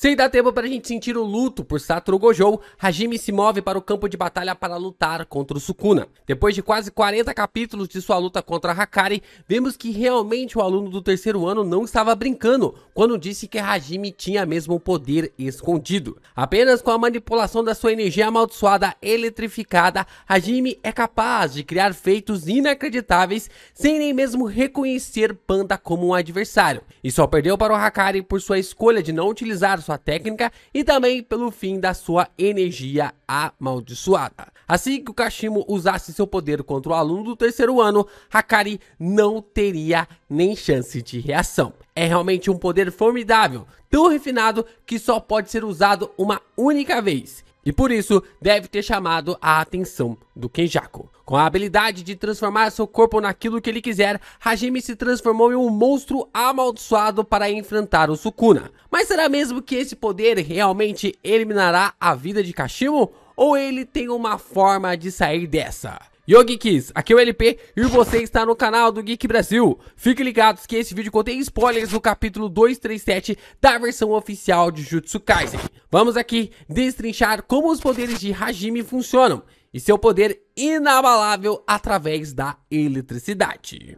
Sem dar tempo para a gente sentir o luto por Satoru Gojo, Hajime se move para o campo de batalha para lutar contra o Sukuna. Depois de quase 40 capítulos de sua luta contra Hakari, vemos que realmente o aluno do terceiro ano não estava brincando quando disse que Hajime tinha mesmo o poder escondido. Apenas com a manipulação da sua energia amaldiçoada eletrificada, Hajime é capaz de criar feitos inacreditáveis sem nem mesmo reconhecer Panda como um adversário. E só perdeu para o Hakari por sua escolha de não utilizar sua técnica e também pelo fim da sua energia amaldiçoada. Assim que o Kashimo usasse seu poder contra o aluno do terceiro ano, Hakari não teria nem chance de reação. É realmente um poder formidável, tão refinado que só pode ser usado uma única vez e por isso deve ter chamado a atenção do Kenjaku. Com a habilidade de transformar seu corpo naquilo que ele quiser, Hajime se transformou em um monstro amaldiçoado para enfrentar o Sukuna. Mas será mesmo que esse poder realmente eliminará a vida de Kashimo? Ou ele tem uma forma de sair dessa? Yo Geeks, aqui é o LP e você está no canal do Geek Brasil. Fique ligados que esse vídeo contém spoilers do capítulo 237 da versão oficial de Jutsu Kaisen. Vamos aqui destrinchar como os poderes de Hajime funcionam e seu poder inabalável através da eletricidade.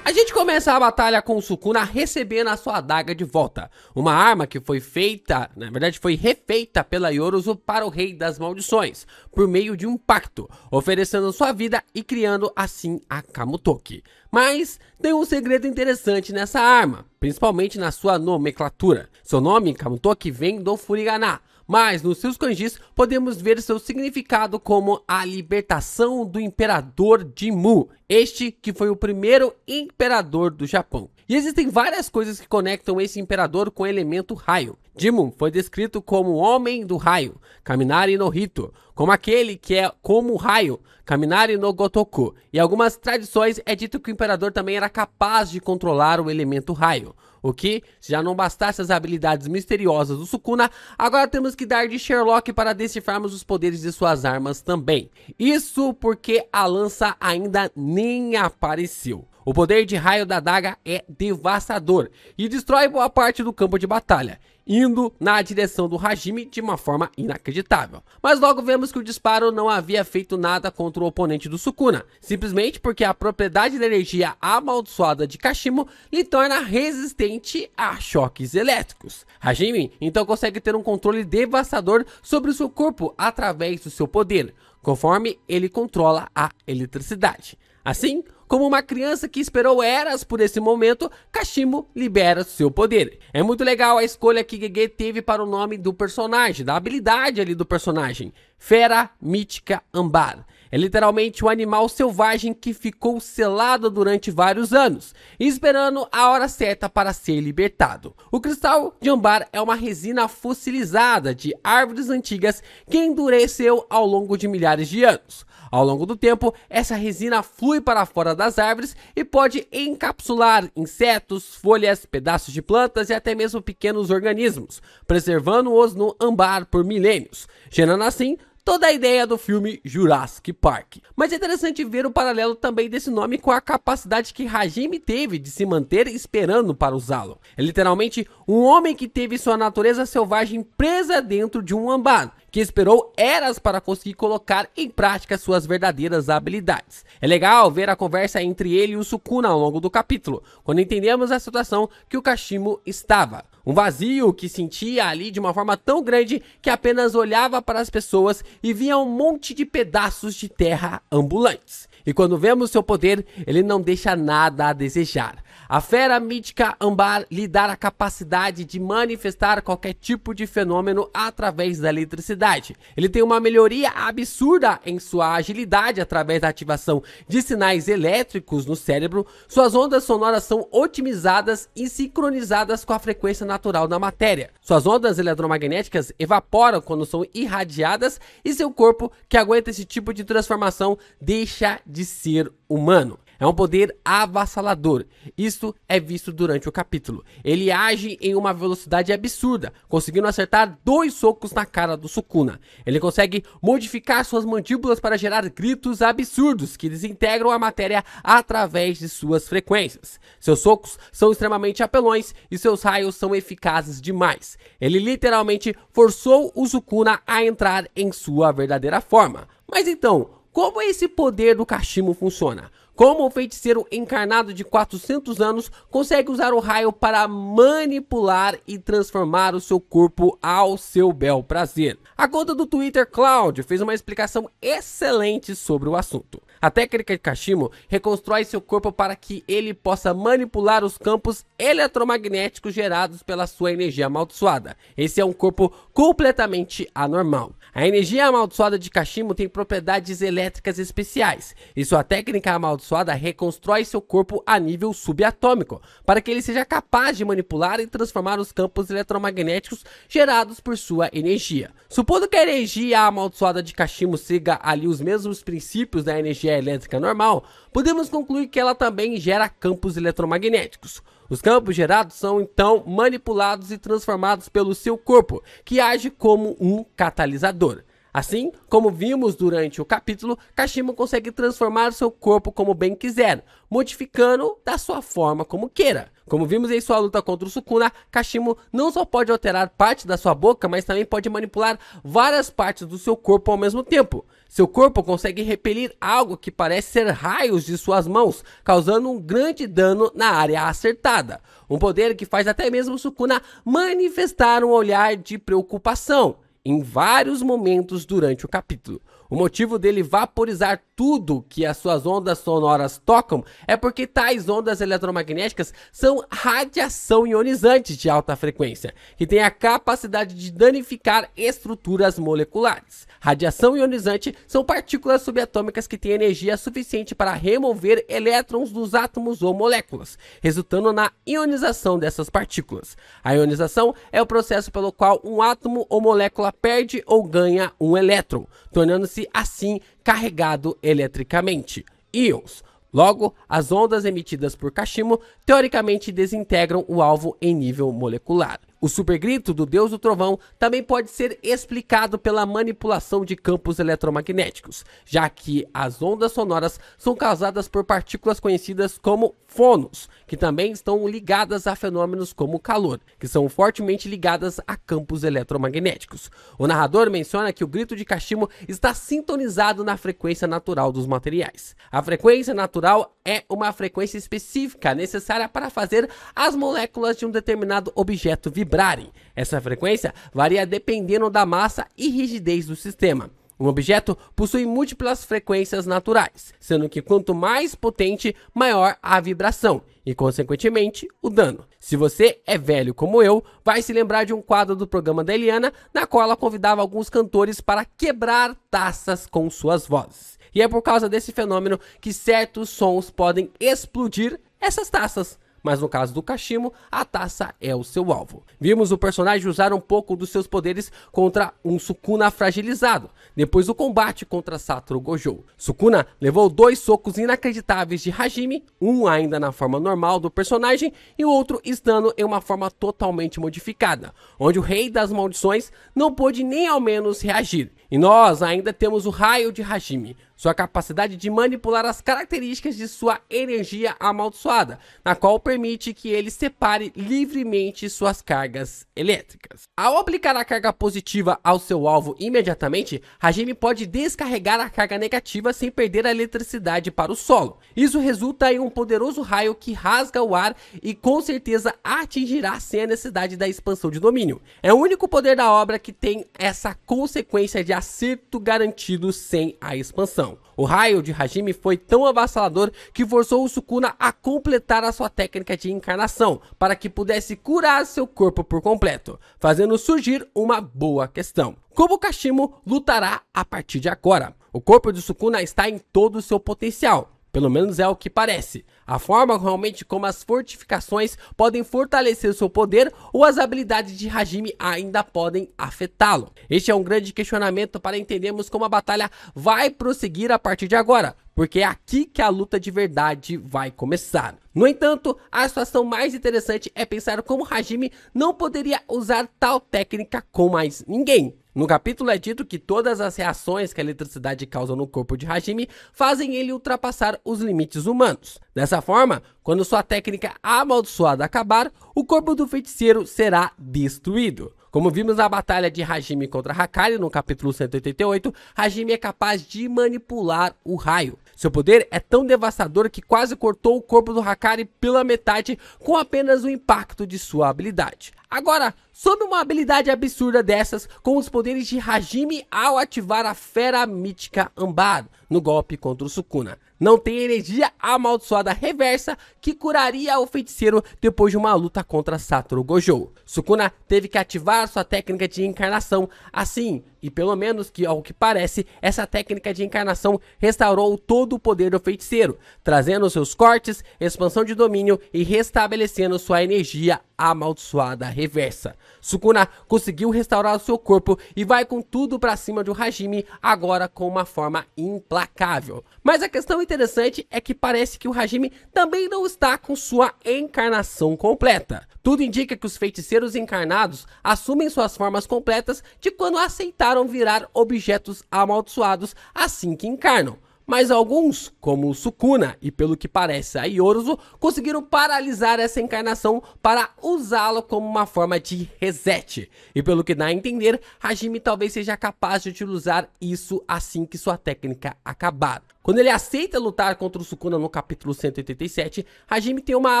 A gente começa a batalha com Sukuna recebendo a sua adaga de volta. Uma arma que foi feita, na verdade foi refeita pela Yorozu para o Rei das Maldições, por meio de um pacto, oferecendo sua vida e criando assim a Kamutoki. Mas tem um segredo interessante nessa arma, principalmente na sua nomenclatura. Seu nome, Kamutoki, vem do Furigana, mas nos seus kanjis podemos ver seu significado como a libertação do imperador Jimmu, este que foi o primeiro imperador do Japão. E existem várias coisas que conectam esse imperador com o elemento raio. Jimmu foi descrito como o homem do raio, Kaminari no Hito, como aquele que é como o raio, Kaminari no Gotoku. E algumas tradições é dito que o imperador também era capaz de controlar o elemento raio. O que, se já não bastasse as habilidades misteriosas do Sukuna, agora temos que dar de Sherlock para decifrarmos os poderes de suas armas também. Isso porque a lança ainda nem apareceu. O poder de raio da daga é devastador e destrói boa parte do campo de batalha indo na direção do Hajime de uma forma inacreditável. Mas logo vemos que o disparo não havia feito nada contra o oponente do Sukuna, simplesmente porque a propriedade da energia amaldiçoada de Kashimo lhe torna resistente a choques elétricos. Hajime então consegue ter um controle devastador sobre o seu corpo através do seu poder, conforme ele controla a eletricidade. Assim, como uma criança que esperou eras por esse momento, Kashimo libera seu poder. É muito legal a escolha que Gege teve para o nome do personagem, da habilidade ali do personagem. Fera Mítica Ambar. É literalmente um animal selvagem que ficou selado durante vários anos, esperando a hora certa para ser libertado. O cristal de ambar é uma resina fossilizada de árvores antigas que endureceu ao longo de milhares de anos. Ao longo do tempo, essa resina flui para fora das árvores e pode encapsular insetos, folhas, pedaços de plantas e até mesmo pequenos organismos, preservando-os no ambar por milênios, gerando assim toda a ideia do filme Jurassic Park. Mas é interessante ver o paralelo também desse nome com a capacidade que Hajime teve de se manter esperando para usá-lo. É literalmente um homem que teve sua natureza selvagem presa dentro de um ambar que esperou eras para conseguir colocar em prática suas verdadeiras habilidades. É legal ver a conversa entre ele e o Sukuna ao longo do capítulo, quando entendemos a situação que o Kashimo estava. Um vazio que sentia ali de uma forma tão grande que apenas olhava para as pessoas e via um monte de pedaços de terra ambulantes. E quando vemos seu poder, ele não deixa nada a desejar. A fera mítica Ambar lhe dá a capacidade de manifestar qualquer tipo de fenômeno através da eletricidade. Ele tem uma melhoria absurda em sua agilidade através da ativação de sinais elétricos no cérebro. Suas ondas sonoras são otimizadas e sincronizadas com a frequência natural da matéria. Suas ondas eletromagnéticas evaporam quando são irradiadas e seu corpo, que aguenta esse tipo de transformação, deixa de de ser humano. É um poder avassalador. Isso é visto durante o capítulo. Ele age em uma velocidade absurda, conseguindo acertar dois socos na cara do Sukuna. Ele consegue modificar suas mandíbulas para gerar gritos absurdos que desintegram a matéria através de suas frequências. Seus socos são extremamente apelões e seus raios são eficazes demais. Ele literalmente forçou o Sukuna a entrar em sua verdadeira forma. Mas então, como esse poder do cachimbo funciona? Como o feiticeiro encarnado de 400 anos consegue usar o raio para manipular e transformar o seu corpo ao seu bel prazer? A conta do Twitter Cloud fez uma explicação excelente sobre o assunto. A técnica de Kashimo reconstrói seu corpo para que ele possa manipular os campos eletromagnéticos gerados pela sua energia amaldiçoada. Esse é um corpo completamente anormal. A energia amaldiçoada de Kashimo tem propriedades elétricas especiais, e sua técnica amaldiçoada reconstrói seu corpo a nível subatômico, para que ele seja capaz de manipular e transformar os campos eletromagnéticos gerados por sua energia. Supondo que a energia amaldiçoada de Kashimo siga ali os mesmos princípios da energia energia elétrica normal, podemos concluir que ela também gera campos eletromagnéticos. Os campos gerados são então manipulados e transformados pelo seu corpo, que age como um catalisador. Assim, como vimos durante o capítulo, Kashima consegue transformar seu corpo como bem quiser, modificando da sua forma como queira. Como vimos em sua luta contra o Sukuna, Kashimo não só pode alterar parte da sua boca, mas também pode manipular várias partes do seu corpo ao mesmo tempo. Seu corpo consegue repelir algo que parece ser raios de suas mãos, causando um grande dano na área acertada. Um poder que faz até mesmo Sukuna manifestar um olhar de preocupação em vários momentos durante o capítulo. O motivo dele vaporizar tudo que as suas ondas sonoras tocam é porque tais ondas eletromagnéticas são radiação ionizante de alta frequência, que tem a capacidade de danificar estruturas moleculares. Radiação ionizante são partículas subatômicas que têm energia suficiente para remover elétrons dos átomos ou moléculas, resultando na ionização dessas partículas. A ionização é o processo pelo qual um átomo ou molécula perde ou ganha um elétron, tornando-se se assim carregado elétricamente, íons. Logo, as ondas emitidas por Kashimo teoricamente desintegram o alvo em nível molecular. O supergrito do deus do trovão também pode ser explicado pela manipulação de campos eletromagnéticos, já que as ondas sonoras são causadas por partículas conhecidas como fonos, que também estão ligadas a fenômenos como calor, que são fortemente ligadas a campos eletromagnéticos. O narrador menciona que o grito de cachimbo está sintonizado na frequência natural dos materiais. A frequência natural é uma frequência específica necessária para fazer as moléculas de um determinado objeto vibrar vibrarem. Essa frequência varia dependendo da massa e rigidez do sistema. Um objeto possui múltiplas frequências naturais, sendo que quanto mais potente, maior a vibração e, consequentemente, o dano. Se você é velho como eu, vai se lembrar de um quadro do programa da Eliana, na qual ela convidava alguns cantores para quebrar taças com suas vozes. E é por causa desse fenômeno que certos sons podem explodir essas taças mas no caso do Kashimo, a taça é o seu alvo. Vimos o personagem usar um pouco dos seus poderes contra um Sukuna fragilizado, depois do combate contra Satoru Gojo. Sukuna levou dois socos inacreditáveis de Hajime, um ainda na forma normal do personagem e o outro estando em uma forma totalmente modificada, onde o rei das maldições não pôde nem ao menos reagir. E nós ainda temos o raio de Hajime, sua capacidade de manipular as características de sua energia amaldiçoada, na qual permite que ele separe livremente suas cargas elétricas. Ao aplicar a carga positiva ao seu alvo imediatamente, Hajime pode descarregar a carga negativa sem perder a eletricidade para o solo. Isso resulta em um poderoso raio que rasga o ar e com certeza atingirá sem a necessidade da expansão de domínio. É o único poder da obra que tem essa consequência de acerto garantido sem a expansão. O raio de Hajime foi tão avassalador que forçou o Sukuna a completar a sua técnica de encarnação, para que pudesse curar seu corpo por completo, fazendo surgir uma boa questão. Como Kashimo lutará a partir de agora? O corpo de Sukuna está em todo o seu potencial, pelo menos é o que parece. A forma realmente como as fortificações podem fortalecer seu poder ou as habilidades de Hajime ainda podem afetá-lo. Este é um grande questionamento para entendermos como a batalha vai prosseguir a partir de agora, porque é aqui que a luta de verdade vai começar. No entanto, a situação mais interessante é pensar como Hajime não poderia usar tal técnica com mais ninguém. No capítulo é dito que todas as reações que a eletricidade causa no corpo de Hajime fazem ele ultrapassar os limites humanos. Dessa forma, quando sua técnica amaldiçoada acabar, o corpo do feiticeiro será destruído. Como vimos na batalha de Hajime contra Hakari, no capítulo 188, Hajime é capaz de manipular o raio. Seu poder é tão devastador que quase cortou o corpo do Hakari pela metade com apenas o impacto de sua habilidade. Agora, sobre uma habilidade absurda dessas, com os poderes de Hajime ao ativar a fera mítica Ambar no golpe contra o Sukuna não tem energia amaldiçoada reversa que curaria o feiticeiro depois de uma luta contra Satoru Gojo. Sukuna teve que ativar sua técnica de encarnação, assim e pelo menos que, ao que parece, essa técnica de encarnação restaurou todo o poder do feiticeiro, trazendo seus cortes, expansão de domínio e restabelecendo sua energia amaldiçoada reversa. Sukuna conseguiu restaurar o seu corpo e vai com tudo para cima do Hajime, agora com uma forma implacável. Mas a questão interessante é que parece que o Hajime também não está com sua encarnação completa, tudo indica que os feiticeiros encarnados assumem suas formas completas de quando aceitaram virar objetos amaldiçoados assim que encarnam mas alguns, como o Sukuna e pelo que parece a Yoruzu, conseguiram paralisar essa encarnação para usá-lo como uma forma de reset. E pelo que dá a entender, Hajime talvez seja capaz de utilizar isso assim que sua técnica acabar. Quando ele aceita lutar contra o Sukuna no capítulo 187, Hajime tem uma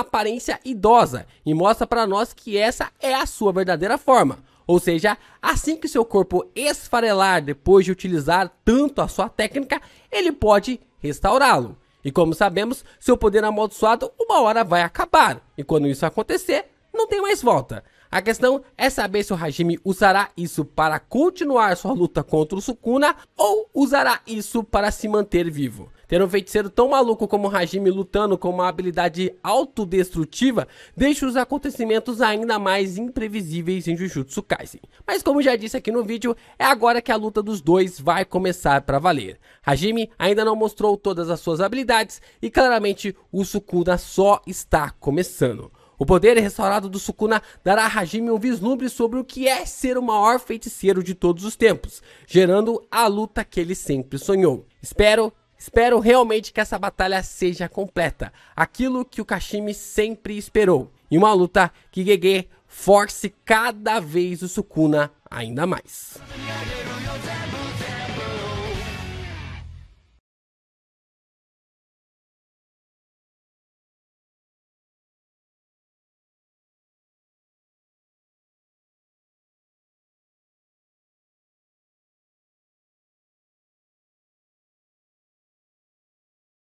aparência idosa e mostra para nós que essa é a sua verdadeira forma. Ou seja, assim que seu corpo esfarelar depois de utilizar tanto a sua técnica, ele pode restaurá-lo. E como sabemos, seu poder amaldiçoado uma hora vai acabar, e quando isso acontecer, não tem mais volta. A questão é saber se o Hajime usará isso para continuar sua luta contra o Sukuna ou usará isso para se manter vivo. Ter um feiticeiro tão maluco como Hajime lutando com uma habilidade autodestrutiva deixa os acontecimentos ainda mais imprevisíveis em Jujutsu Kaisen. Mas como já disse aqui no vídeo, é agora que a luta dos dois vai começar para valer. Hajime ainda não mostrou todas as suas habilidades e claramente o Sukuna só está começando. O poder restaurado do Sukuna dará a Hajime um vislumbre sobre o que é ser o maior feiticeiro de todos os tempos, gerando a luta que ele sempre sonhou. Espero Espero realmente que essa batalha seja completa, aquilo que o Kashimi sempre esperou, e uma luta que Gege force cada vez o Sukuna ainda mais.